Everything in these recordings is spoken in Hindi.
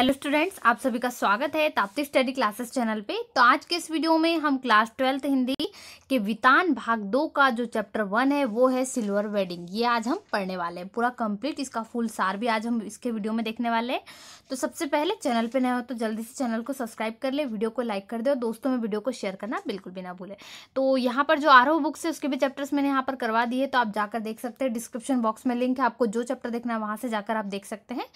हेलो स्टूडेंट्स आप सभी का स्वागत है ताप्ती स्टडी क्लासेस चैनल पे तो आज के इस वीडियो में हम क्लास ट्वेल्थ हिंदी के वितान भाग दो का जो चैप्टर वन है वो है सिल्वर वेडिंग ये आज हम पढ़ने वाले हैं पूरा कंप्लीट इसका फुल सार भी आज हम इसके वीडियो में देखने वाले हैं तो सबसे पहले चैनल पर नए हो तो जल्दी से चैनल को सब्सक्राइब कर ले वीडियो को लाइक कर दे और दोस्तों में वीडियो को शेयर करना बिल्कुल भी ना भूले तो यहाँ पर जो आरोह बुक्स है उसके भी चैप्टर्स मैंने यहाँ पर करवा दिए तो आप जाकर देख सकते हैं डिस्क्रिप्शन बॉक्स में लिंक है आपको जो चैप्टर देखना है वहाँ से जाकर आप देख सकते हैं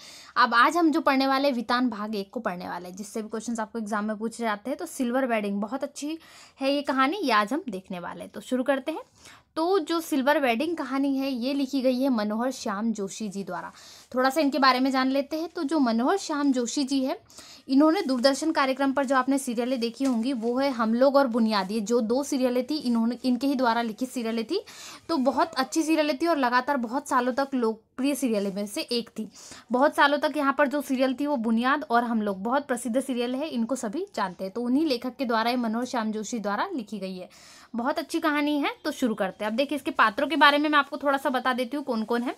अब आज हम जो पढ़ने वाले वितान हिंदुस्तान भाग एक को पढ़ने वाले हैं जिससे भी क्वेश्चंस आपको एग्जाम में पूछे जाते हैं तो सिल्वर वेडिंग बहुत अच्छी है ये कहानी ये आज हम देखने वाले हैं तो शुरू करते हैं तो जो सिल्वर वेडिंग कहानी है ये लिखी गई है मनोहर श्याम जोशी जी द्वारा थोड़ा सा इनके बारे में जान लेते हैं तो जो मनोहर श्याम जोशी जी है इन्होंने दूरदर्शन कार्यक्रम पर जो आपने सीरियलें देखी होंगी वो है हम लोग और बुनियादी जो दो सीरियलें थी इन्होंने इनके ही द्वारा लिखी सीरियलें थी तो बहुत अच्छी सीरियलें थी और लगातार बहुत सालों तक लोग प्रिय सीरियल में से एक थी बहुत सालों तक यहाँ पर जो सीरियल थी वो बुनियाद और हम लोग बहुत प्रसिद्ध सीरियल है इनको सभी जानते हैं तो उन्हीं लेखक के द्वारा ही मनोहर श्याम जोशी द्वारा लिखी गई है बहुत अच्छी कहानी है तो शुरू करते हैं अब देखिए इसके पात्रों के बारे में मैं आपको थोड़ा सा बता देती हूँ कौन कौन है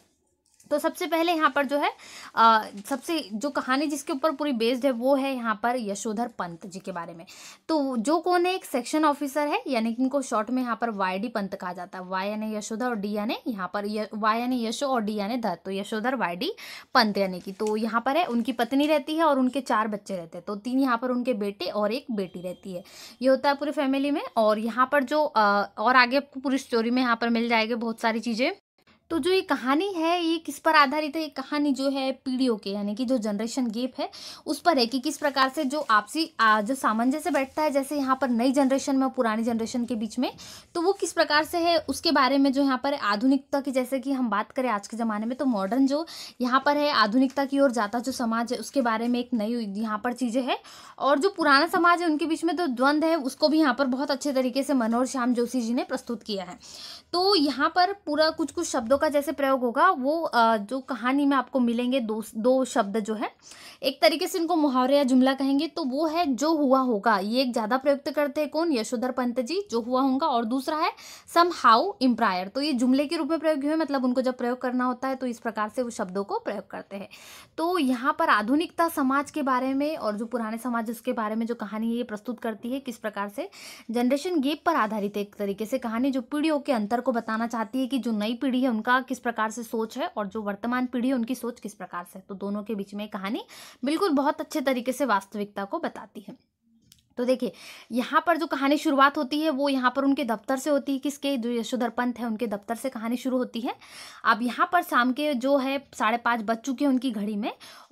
तो सबसे पहले यहाँ पर जो है आ, सबसे जो कहानी जिसके ऊपर पूरी बेस्ड है वो है यहाँ पर यशोधर पंत जी के बारे में तो जो कौन है एक सेक्शन ऑफिसर है यानी कि इनको शॉर्ट में यहाँ पर वाई डी पंत कहा जाता है वाई यानी यशोधर और डी यानी यहाँ पर वाई यानी यशो और डी यानी धर तो यशोधर वाई डी पंत यानी कि तो यहाँ पर है उनकी पत्नी रहती है और उनके चार बच्चे रहते हैं तो तीन यहाँ पर उनके बेटे और एक बेटी रहती है ये होता है पूरी फैमिली में और यहाँ पर जो और आगे आपको पूरी स्टोरी में यहाँ पर मिल जाएगी बहुत सारी चीज़ें तो जो ये कहानी है ये किस पर आधारित है ये कहानी जो है पीढ़ियों के यानी कि जो जनरेशन गेप है उस पर है कि किस प्रकार से जो आपसी जो सामंजस्य बैठता है जैसे यहाँ पर नई जनरेशन में और पुरानी जनरेशन के बीच में तो वो किस प्रकार से है उसके बारे में जो यहाँ पर आधुनिकता की जैसे कि हम बात करें आज के ज़माने में तो मॉडर्न जो यहाँ पर है आधुनिकता की ओर जाता जो समाज है उसके बारे में एक नई यहाँ पर चीज़ें हैं और जो पुराना समाज है उनके बीच में तो द्वंद्व है उसको भी यहाँ पर बहुत अच्छे तरीके से मनोहर श्याम जोशी जी ने प्रस्तुत किया है तो यहाँ पर पूरा कुछ कुछ शब्दों शब्दों का जैसे प्रयोग होगा वो जो कहानी में आपको मिलेंगे दो दो शब्द जो है एक तरीके से इनको मुहावरे या जुमला कहेंगे तो वो है जो हुआ होगा ये एक ज़्यादा प्रयुक्त करते हैं कौन यशोधर पंत जी जो हुआ होगा और दूसरा है सम हाउ इम्प्रायर तो ये जुमले के रूप में प्रयोग हुए मतलब उनको जब प्रयोग करना होता है तो इस प्रकार से वो शब्दों को प्रयोग करते हैं तो यहाँ पर आधुनिकता समाज के बारे में और जो पुराने समाज उसके बारे में जो कहानी है ये प्रस्तुत करती है किस प्रकार से जनरेशन गेप पर आधारित एक तरीके से कहानी जो पीढ़ियों के अंतर को बताना चाहती है कि जो नई पीढ़ी है उनका उनका किस प्रकार से सोच है और जो वर्तमान पीढ़ी है उनकी सोच किस प्रकार से तो दोनों के बीच में कहानी बिल्कुल बहुत अच्छे तरीके से वास्तविकता को बताती है तो देखिए यहाँ पर जो कहानी शुरुआत होती है वो यहाँ पर उनके दफ्तर से होती है किसके जो यशोधर पंत है उनके दफ्तर से कहानी शुरू होती है अब यहाँ पर शाम के जो है साढ़े पाँच बज चुके हैं उनकी घड़ी में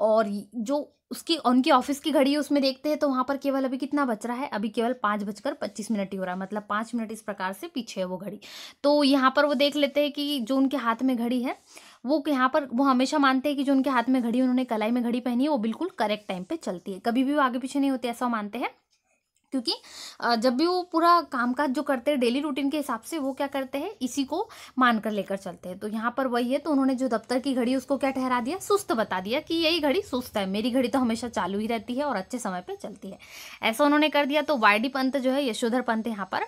और जो उसकी उनकी ऑफिस की घड़ी उसमें देखते हैं तो वहाँ पर केवल अभी कितना बच रहा है अभी केवल पाँच बजकर पच्चीस मिनट ही हो रहा है मतलब पाँच मिनट इस प्रकार से पीछे है वो घड़ी तो यहाँ पर वो देख लेते हैं कि जो उनके हाथ में घड़ी है वो यहाँ पर वो हमेशा मानते हैं कि जो उनके हाथ में घड़ी उन्होंने कलाई में घड़ी पहनी है वो बिल्कुल करेक्ट टाइम पे चलती है कभी भी वो आगे पीछे नहीं होती ऐसा मानते हैं क्योंकि जब भी वो पूरा कामकाज जो करते हैं डेली रूटीन के हिसाब से वो क्या करते हैं इसी को मानकर लेकर चलते हैं तो यहाँ पर वही है तो उन्होंने जो दफ्तर की घड़ी उसको क्या ठहरा दिया सुस्त बता दिया कि यही घड़ी सुस्त है मेरी घड़ी तो हमेशा चालू ही रहती है और अच्छे समय पर चलती है ऐसा उन्होंने कर दिया तो वाई पंत जो है यशोधर पंत यहाँ पर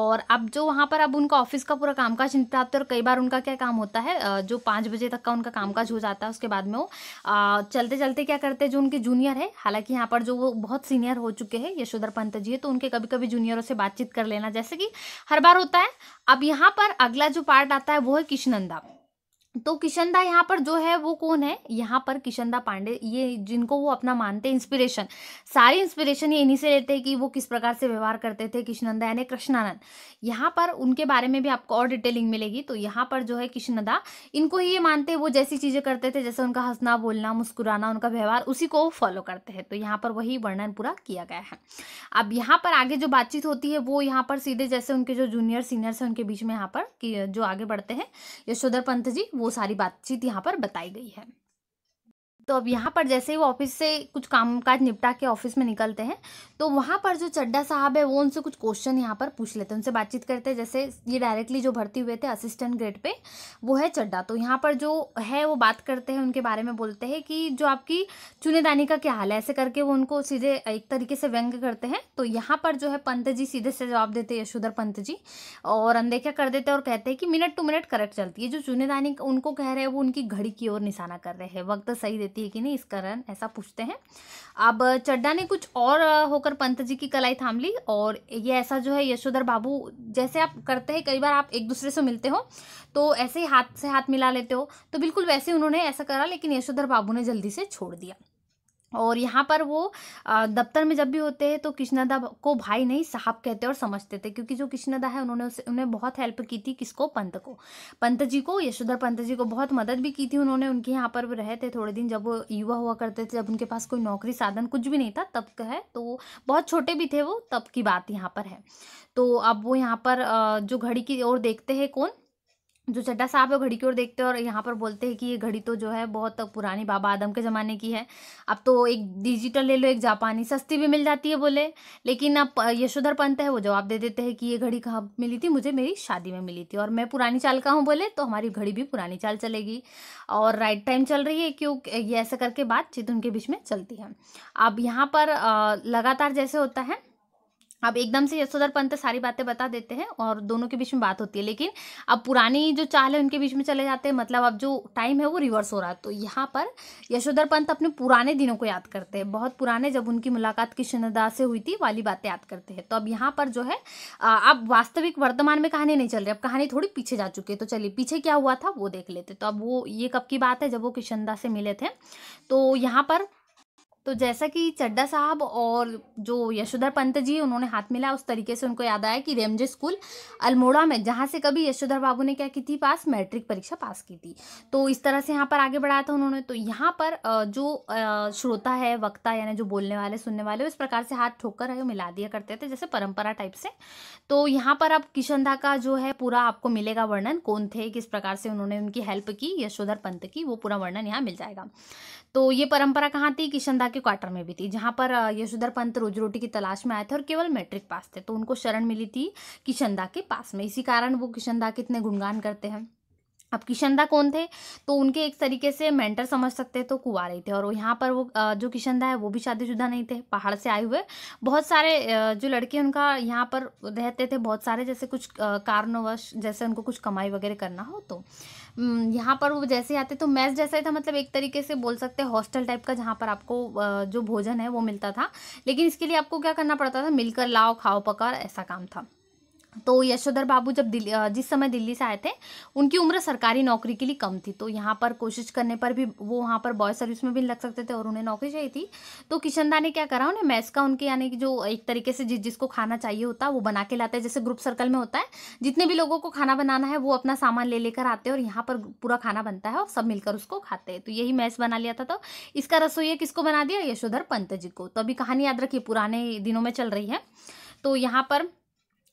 और अब जो वहाँ पर अब उनका ऑफिस का पूरा कामकाज निपटा और कई बार उनका क्या काम होता है जो पाँच बजे तक का उनका कामकाज हो जाता है उसके बाद में वो चलते चलते क्या करते हैं जो उनके जूनियर है हालांकि यहाँ पर जो वो बहुत सीनियर हो चुके हैं यशोधर पंत है तो उनके कभी कभी जूनियरों से बातचीत कर लेना जैसे कि हर बार होता है अब यहाँ पर अगला जो पार्ट आता है वो है किशनंदा तो किशनदा यहाँ पर जो है वो कौन है यहाँ पर किशनदा पांडे ये जिनको वो अपना मानते हैं इंस्पिरेशन सारी इंस्पिरेशन ये इन्हीं से लेते हैं कि वो किस प्रकार से व्यवहार करते थे किशनंदा यानी कृष्णानंद यहाँ पर उनके बारे में भी आपको और डिटेलिंग मिलेगी तो यहाँ पर जो है किशनदा इनको ही ये मानते हैं वो जैसी चीज़ें करते थे जैसे उनका हंसना बोलना मुस्कुराना उनका व्यवहार उसी को वो फॉलो करते हैं तो यहाँ पर वही वर्णन पूरा किया गया है अब यहाँ पर आगे जो बातचीत होती है वो यहाँ पर सीधे जैसे उनके जो जूनियर सीनियर्स हैं उनके बीच में यहाँ पर जो आगे बढ़ते हैं यशोधर पंथ जी वो सारी बातचीत यहाँ पर बताई गई है तो अब यहाँ पर जैसे ही वो ऑफिस से कुछ काम काज निपटा के ऑफिस में निकलते हैं तो वहाँ पर जो चड्डा साहब है वो उनसे कुछ क्वेश्चन यहाँ पर पूछ लेते हैं उनसे बातचीत करते हैं जैसे ये डायरेक्टली जो भर्ती हुए थे असिस्टेंट ग्रेड पे वो है चड्डा तो यहाँ पर जो है वो बात करते हैं उनके बारे में बोलते हैं कि जो आपकी चुनेदानी का क्या हाल है ऐसे करके वो उनको सीधे एक तरीके से व्यंग करते हैं तो यहाँ पर जो है पंत जी सीधे से जवाब देते हैं यशोधर पंत जी और अनदेखा कर देते हैं और कहते हैं कि मिनट टू मिनट करेक्ट चलती है जो चुनेदानी उनको कह रहे हैं वो उनकी घड़ी की ओर निशाना कर रहे हैं वक्त सही देती है कि नहीं इस कारण ऐसा पूछते हैं अब चड्डा ने कुछ और होकर पंत जी की कलाई थाम ली और ये ऐसा जो है यशोधर बाबू जैसे आप करते हैं कई बार आप एक दूसरे से मिलते हो तो ऐसे ही हाथ से हाथ मिला लेते हो तो बिल्कुल वैसे उन्होंने ऐसा करा लेकिन यशोधर बाबू ने जल्दी से छोड़ दिया और यहाँ पर वो दफ्तर में जब भी होते हैं तो कृष्णदा को भाई नहीं साहब कहते और समझते थे क्योंकि जो कृष्णदा है उन्होंने उसे उन्हें बहुत हेल्प की थी किसको पंत को पंत जी को यशोधर पंत जी को बहुत मदद भी की थी उन्होंने उनके यहाँ पर रहे थे थोड़े दिन जब वो युवा हुआ करते थे जब उनके पास कोई नौकरी साधन कुछ भी नहीं था तब का है तो बहुत छोटे भी थे वो तब की बात यहाँ पर है तो अब वो यहाँ पर जो घड़ी की ओर देखते हैं कौन जो चड्डा साहब है घड़ी की ओर देखते हैं और यहाँ पर बोलते हैं कि ये घड़ी तो जो है बहुत पुरानी बाबा आदम के ज़माने की है अब तो एक डिजिटल ले लो एक जापानी सस्ती भी मिल जाती है बोले लेकिन अब यशोधर पंत है वो जवाब दे देते हैं कि ये घड़ी कहाँ मिली थी मुझे मेरी शादी में मिली थी और मैं पुरानी चाल का हूँ बोले तो हमारी घड़ी भी पुरानी चाल चलेगी और राइट टाइम चल रही है क्यों ये ऐसा करके बातचीत उनके बीच में चलती है अब यहाँ पर लगातार जैसे होता है अब एकदम से यशोधर पंत सारी बातें बता देते हैं और दोनों के बीच में बात होती है लेकिन अब पुरानी जो चाल है उनके बीच में चले जाते हैं मतलब अब जो टाइम है वो रिवर्स हो रहा है तो यहाँ पर यशोधर पंत अपने पुराने दिनों को याद करते हैं बहुत पुराने जब उनकी मुलाकात किशनदास से हुई थी वाली बातें याद करते हैं तो अब यहाँ पर जो है अब वास्तविक वर्तमान में कहानी नहीं चल रही अब कहानी थोड़ी पीछे जा चुकी है तो चलिए पीछे क्या हुआ था वो देख लेते तो अब वो ये कब की बात है जब वो किशनदास से मिले थे तो यहाँ पर तो जैसा कि चड्डा साहब और जो यशोधर पंत जी उन्होंने हाथ मिला उस तरीके से उनको याद आया कि रेमजे स्कूल अल्मोड़ा में जहाँ से कभी यशोधर बाबू ने क्या की थी पास मैट्रिक परीक्षा पास की थी तो इस तरह से यहाँ पर आगे बढ़ाया था उन्होंने तो यहाँ पर जो श्रोता है वक्ता यानी जो बोलने वाले सुनने वाले इस प्रकार से हाथ ठोक कर मिला दिया करते थे जैसे परंपरा टाइप से तो यहाँ पर अब किशन का जो है पूरा आपको मिलेगा वर्णन कौन थे किस प्रकार से उन्होंने उनकी हेल्प की यशोधर पंत की वो पूरा वर्णन यहाँ मिल जाएगा तो ये परंपरा कहाँ थी किशन के क्वार्टर में भी थी जहाँ पर यशोधर पंत रोज रोटी की तलाश में आए थे और केवल मैट्रिक पास थे तो उनको शरण मिली थी किशनदा के पास में इसी कारण वो किशनदा के इतने गुणगान करते हैं अब किशनदा कौन थे तो उनके एक तरीके से मेंटर समझ सकते तो कुंवारे थे और यहाँ पर वो जो किशनदा है वो भी शादीशुदा नहीं थे पहाड़ से आए हुए बहुत सारे जो लड़के उनका यहाँ पर रहते थे बहुत सारे जैसे कुछ कारणवश जैसे उनको कुछ कमाई वगैरह करना हो तो हम्म, यहाँ पर वो जैसे आते तो मैस जैसा ही था मतलब एक तरीके से बोल सकते हैं हॉस्टल टाइप का जहाँ पर आपको जो भोजन है वो मिलता था लेकिन इसके लिए आपको क्या करना पड़ता था मिलकर लाओ खाओ पकाओ ऐसा काम था तो यशोधर बाबू जब दिल्ली जिस समय दिल्ली से आए थे उनकी उम्र सरकारी नौकरी के लिए कम थी तो यहाँ पर कोशिश करने पर भी वो वहाँ पर बॉय सर्विस में भी लग सकते थे और उन्हें नौकरी चाहिए थी तो किशन दा ने क्या करा उन्हें मैस का उनके यानी कि जो एक तरीके से जिस जिसको खाना चाहिए होता है वो बना के लाते हैं जैसे ग्रुप सर्कल में होता है जितने भी लोगों को खाना बनाना है वो अपना सामान ले लेकर आते हैं और यहाँ पर पूरा खाना बनता है और सब मिलकर उसको खाते हैं तो यही मैस बना लिया था तो इसका रसोई किसको बना दिया यशोधर पंत जी को तो अभी कहानी याद रखिए पुराने दिनों में चल रही है तो यहाँ पर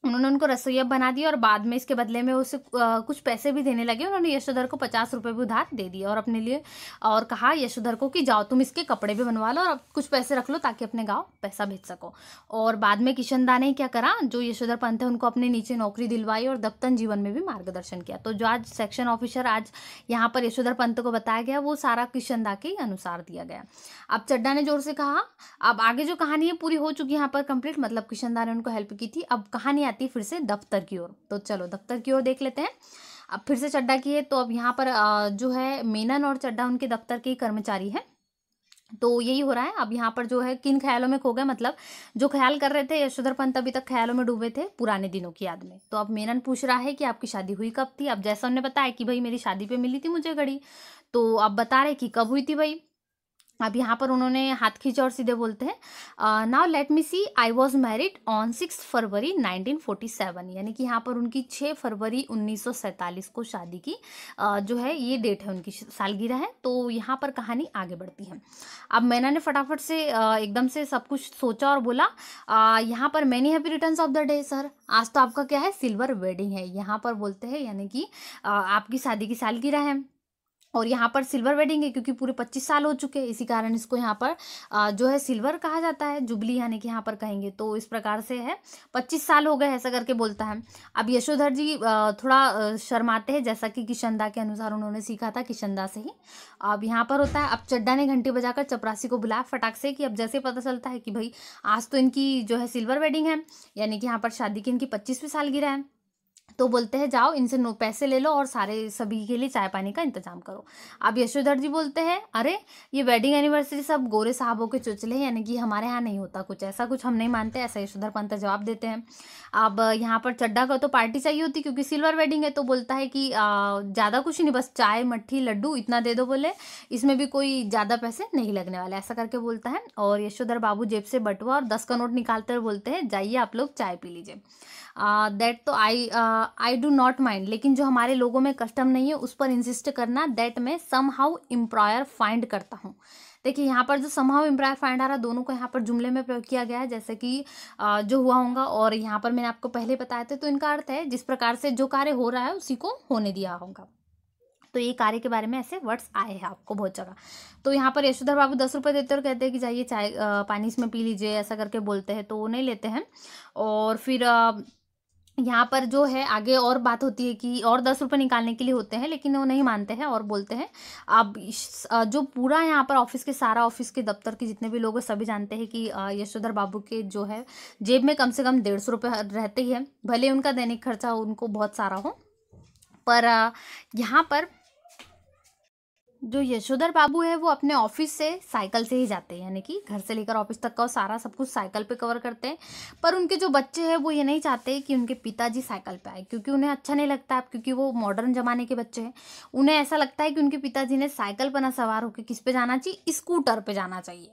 उन्होंने उनको रसोईया बना दिया और बाद में इसके बदले में उसे कुछ पैसे भी देने लगे उन्होंने यशोधर को पचास रुपये भी उधार दे दिया और अपने लिए और कहा यशोधर को कि जाओ तुम इसके कपड़े भी बनवा लो और कुछ पैसे रख लो ताकि अपने गाँव पैसा भेज सको और बाद में किशनदा ने क्या करा जो यशोधर पंत है उनको अपने नीचे नौकरी दिलवाई और दफ्तन जीवन में भी मार्गदर्शन किया तो जो आज सेक्शन ऑफिसर आज यहाँ पर यशोधर पंत को बताया गया वो सारा किशनदा के अनुसार दिया गया अब चड्डा ने जोर से कहा अब आगे जो कहानी है पूरी हो चुकी यहाँ पर कंप्लीट मतलब किशनदा ने उनको हेल्प की थी अब कहानी आती है फिर से दफ्तर की ओर तो चलो दफ्तर की ओर देख लेते हैं अब फिर से चड्डा की है तो अब यहाँ पर जो है मेनन और चड्डा उनके दफ्तर के कर्मचारी है तो यही हो रहा है अब यहाँ पर जो है किन ख्यालों में खो गए मतलब जो ख्याल कर रहे थे यशोधर पंत अभी तक ख्यालों में डूबे थे पुराने दिनों की याद में तो अब मेनन पूछ रहा है कि आपकी शादी हुई कब थी अब जैसा उन्हें बताया कि भाई मेरी शादी पे मिली थी मुझे घड़ी तो अब बता रहे कि कब हुई थी भाई अब यहाँ पर उन्होंने हाथ खींचा और सीधे बोलते हैं now let me see I was married on six February 1947 यानी कि यहाँ पर उनकी 6 फरवरी 1947 को शादी की uh, जो है ये डेट है उनकी सालगिरह है तो यहाँ पर कहानी आगे बढ़ती है अब मैना ने फटाफट से uh, एकदम से सब कुछ सोचा और बोला uh, यहाँ पर many happy return of the day sir आज तो आपका क्या है सिल्वर वेडिंग है यहाँ पर बोलते हैं यानी कि आपकी शादी की सालगिरह है और यहाँ पर सिल्वर वेडिंग है क्योंकि पूरे पच्चीस साल हो चुके हैं इसी कारण इसको यहाँ पर जो है सिल्वर कहा जाता है जुबली यानी कि यहाँ पर कहेंगे तो इस प्रकार से है पच्चीस साल हो गए ऐसा करके बोलता है अब यशोधर जी थोड़ा शर्माते हैं जैसा कि किशनदा के अनुसार उन्होंने सीखा था किशनदा से ही अब यहाँ पर होता है अब चड्डा ने घंटे बजाकर चपरासी को बुलाया फटाक से कि अब जैसे पता चलता है कि भाई आज तो इनकी जो है सिल्वर वेडिंग है यानी कि यहाँ पर शादी की इनकी पच्चीसवीं गिरा है तो बोलते हैं जाओ इनसे नो पैसे ले लो और सारे सभी के लिए चाय पानी का इंतजाम करो अब यशोधर जी बोलते हैं अरे ये वेडिंग एनिवर्सरी सब गोरे साहबों के चुचले हैं यानी कि हमारे यहाँ नहीं होता कुछ ऐसा कुछ हम नहीं मानते ऐसा यशोधर पंत जवाब देते हैं अब यहाँ पर चड्डा का तो पार्टी चाहिए होती क्योंकि सिल्वर वेडिंग है तो बोलता है कि ज़्यादा कुछ नहीं बस चाय मट्ठी लड्डू इतना दे दो बोले इसमें भी कोई ज़्यादा पैसे नहीं लगने वाले ऐसा करके बोलता है और यशोधर बाबू जेब से बटुआ और दस का नोट निकालते हुए बोलते हैं जाइए आप लोग चाय पी लीजिए दैट तो I I do not mind लेकिन जो हमारे लोगों में कस्टम नहीं है उस पर इंसिस्ट करना दैट मैं सम हाउ एम्प्लॉयर फाइंड करता हूँ देखिए यहाँ पर जो समाव एम्प्लॉयर फाइंड आ रहा दोनों को यहाँ पर जुमले में प्रयोग किया गया है जैसे कि जो हुआ होगा और यहाँ पर मैंने आपको पहले बताया था तो इनका अर्थ है जिस प्रकार से जो कार्य हो रहा है उसी को होने दिया होगा तो ये कार्य के बारे में ऐसे वर्ड्स आए हैं आपको बहुत जगह तो यहाँ पर यशोधर बाबू दस रुपये देते और कहते हैं कि जाइए चाय पानी इसमें पी लीजिए ऐसा करके बोलते हैं तो वो नहीं लेते हैं और फिर यहाँ पर जो है आगे और बात होती है कि और दस रुपये निकालने के लिए होते हैं लेकिन वो नहीं मानते हैं और बोलते हैं अब जो पूरा यहाँ पर ऑफिस के सारा ऑफिस के दफ्तर के जितने भी लोग हैं सभी जानते हैं कि यशोधर बाबू के जो है जेब में कम से कम डेढ़ सौ रुपये रहते ही है भले उनका दैनिक खर्चा उनको बहुत सारा हो पर यहाँ पर जो यशोधर बाबू है वो अपने ऑफिस से साइकिल से ही जाते हैं यानी कि घर से लेकर ऑफिस तक का सारा सब कुछ साइकिल पे कवर करते हैं पर उनके जो बच्चे हैं वो ये नहीं चाहते कि उनके पिताजी साइकिल पे आए क्योंकि उन्हें अच्छा नहीं लगता है क्योंकि वो मॉडर्न ज़माने के बच्चे हैं उन्हें ऐसा लगता है कि उनके पिताजी ने साइकिल पर ना सवार होकर किस पे जाना चाहिए स्कूटर पर जाना चाहिए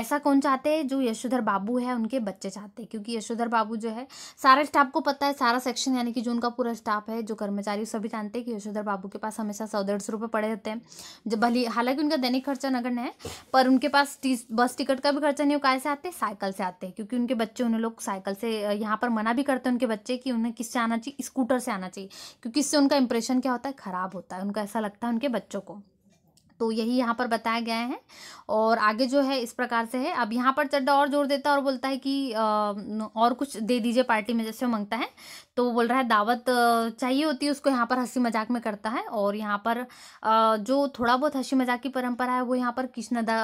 ऐसा कौन चाहते हैं जो यशोधर बाबू है उनके बच्चे चाहते हैं क्योंकि यशोधर बाबू जो है सारा स्टाफ को पता है सारा सेक्शन यानी कि जो उनका पूरा स्टाफ है जो कर्मचारी सभी जानते हैं कि यशोधर बाबू के पास हमेशा सौ डेढ़ सौ रुपये पड़े रहते हैं जब भले हालांकि उनका दैनिक खर्चा नगण्य है पर उनके पास बस टिकट का भी खर्चा नहीं हो से आते साइकिल से आते हैं क्योंकि उनके बच्चे उन्हें लोग साइकिल से यहाँ पर मना भी करते हैं उनके बच्चे कि उन्हें किससे आना चाहिए स्कूटर से आना चाहिए क्योंकि इससे उनका इंप्रेशन क्या होता है ख़राब होता है उनका ऐसा लगता है उनके बच्चों को तो यही यहाँ पर बताया गया है और आगे जो है इस प्रकार से है अब यहाँ पर चड्डा और जोर देता है और बोलता है कि और कुछ दे दीजिए पार्टी में जैसे मांगता है तो बोल रहा है दावत चाहिए होती है उसको यहाँ पर हंसी मजाक में करता है और यहाँ पर जो थोड़ा बहुत हंसी मजाक की परंपरा है वो यहाँ पर कृष्णदा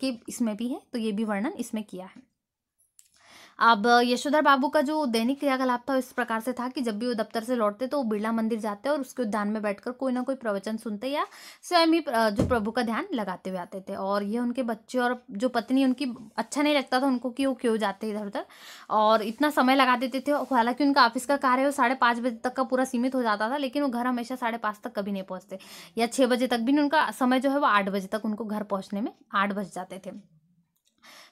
के इसमें भी है तो ये भी वर्णन इसमें किया है अब यशोधर बाबू का जो दैनिक क्रियाकलाप था इस प्रकार से था कि जब भी वो दफ्तर से लौटते तो वो बिरला मंदिर जाते और उसके उद्यान में बैठकर कोई ना कोई प्रवचन सुनते या स्वयं ही जो प्रभु का ध्यान लगाते हुए आते थे और ये उनके बच्चे और जो पत्नी उनकी अच्छा नहीं लगता था उनको कि वो क्यों जाते इधर उधर और इतना समय लगा देते थे हालांकि उनका ऑफिस का कार्य है वो साढ़े पाँच बजे तक का पूरा सीमित हो जाता था लेकिन वो घर हमेशा साढ़े पाँच तक कभी नहीं पहुँचते या छः बजे तक भी उनका समय जो है वो आठ बजे तक उनको घर पहुँचने में आठ बज जाते थे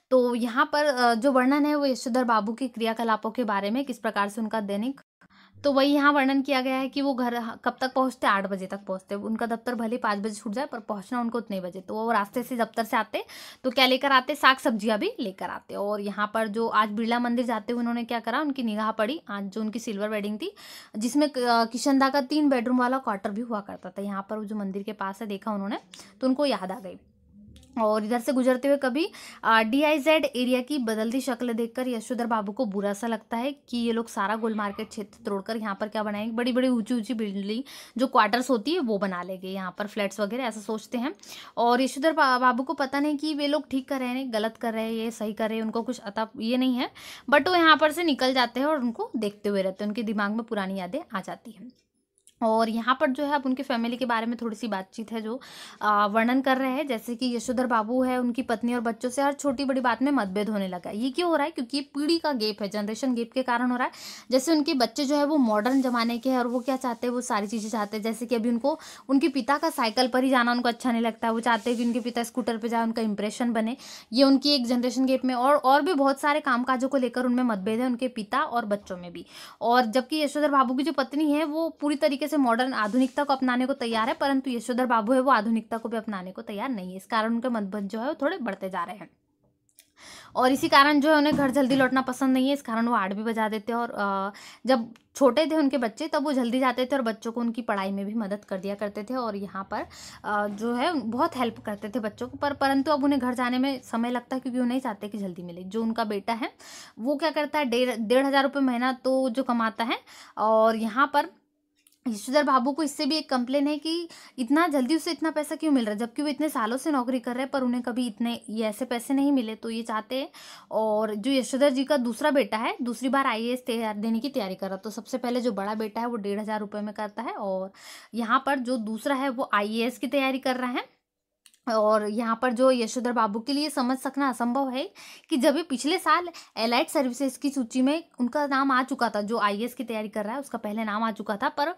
तो यहाँ पर जो वर्णन है वो यशोधर बाबू की क्रियाकलापों के बारे में किस प्रकार से उनका दैनिक तो वही यहाँ वर्णन किया गया है कि वो घर कब तक पहुँचते आठ बजे तक पहुँचते उनका दफ्तर भले पाँच बजे छूट जाए पर पहुँचना उनको उतने बजे तो वो रास्ते से दफ्तर से आते तो क्या लेकर आते साग सब्जियाँ भी लेकर आते और यहाँ पर जो आज बिरला मंदिर जाते हुए उन्होंने क्या करा उनकी निगाह पड़ी आज जो उनकी सिल्वर वेडिंग थी जिसमें किशनदा का तीन बेडरूम वाला क्वार्टर भी हुआ करता था यहाँ पर वो जो मंदिर के पास है देखा उन्होंने तो उनको याद आ गई और इधर से गुजरते हुए कभी डी आई जेड एरिया की बदलती शक्ल देखकर यशोधर बाबू को बुरा सा लगता है कि ये लोग सारा गोल मार्केट क्षेत्र तोड़कर यहाँ पर क्या बनाएंगे बड़ी बड़ी ऊंची ऊंची बिल्डिंग जो क्वार्टर्स होती है वो बना लेंगे यहाँ पर फ्लैट्स वगैरह ऐसा सोचते हैं और यशोधर बाबू को पता नहीं कि वे लोग ठीक कर रहे हैं गलत कर रहे हैं ये सही कर रहे हैं उनको कुछ अता ये नहीं है बट वो यहाँ पर से निकल जाते हैं और उनको देखते हुए रहते हैं उनके दिमाग में पुरानी यादें आ जाती हैं और यहाँ पर जो है आप उनके फैमिली के बारे में थोड़ी सी बातचीत है जो वर्णन कर रहे हैं जैसे कि यशोधर बाबू है उनकी पत्नी और बच्चों से हर छोटी बड़ी बात में मतभेद होने लगा ये क्यों हो रहा है क्योंकि पीढ़ी का गेप है जनरेशन गेप के कारण हो रहा है जैसे उनके बच्चे जो है वो मॉडर्न जमाने के हैं और वो क्या चाहते हैं वो सारी चीज़ें चाहते हैं जैसे कि अभी उनको उनके पिता का साइकिल पर ही जाना उनको अच्छा नहीं लगता वो चाहते हैं कि उनके पिता स्कूटर पर जाए उनका इंप्रेशन बने ये उनकी एक जनरेशन गेप में और और भी बहुत सारे कामकाजों को लेकर उनमें मतभेद है उनके पिता और बच्चों में भी और जबकि यशोधर बाबू की जो पत्नी है वो पूरी तरीके से से मॉडर्न आधुनिकता को अपनाने को तैयार है परंतु यशोधर बाबू है वो आधुनिकता को भी अपनाने को तैयार नहीं है इस कारण उनके मतभेद जो है वो थोड़े बढ़ते जा रहे हैं और इसी कारण जो है उन्हें घर जल्दी लौटना पसंद नहीं है इस कारण वो आड़ भी बजा देते हैं और जब छोटे थे उनके बच्चे तब वो जल्दी जाते थे और बच्चों को उनकी पढ़ाई में भी मदद कर दिया करते थे और यहाँ पर जो है बहुत हेल्प करते थे बच्चों को पर परंतु अब उन्हें घर जाने में समय लगता है क्योंकि वो नहीं चाहते कि जल्दी मिले जो उनका बेटा है वो क्या करता है डेढ़ डेढ़ हज़ार रुपये महीना तो जो कमाता है और यहाँ पर यशोधर बाबू को इससे भी एक कंप्लेन है कि इतना जल्दी उसे इतना पैसा क्यों मिल रहा है जबकि वो इतने सालों से नौकरी कर रहे हैं पर उन्हें कभी इतने ये ऐसे पैसे नहीं मिले तो ये चाहते हैं और जो यशोधर जी का दूसरा बेटा है दूसरी बार आई एस देने की तैयारी कर रहा तो सबसे पहले जो बड़ा बेटा है वो डेढ़ हज़ार रुपये में करता है और यहाँ पर जो दूसरा है वो आई की तैयारी कर रहा है और यहाँ पर जो यशोधर बाबू के लिए समझ सकना असंभव है कि जब भी पिछले साल एलाइट सर्विसेज की सूची में उनका नाम आ चुका था जो आई की तैयारी कर रहा है उसका पहले नाम आ चुका था पर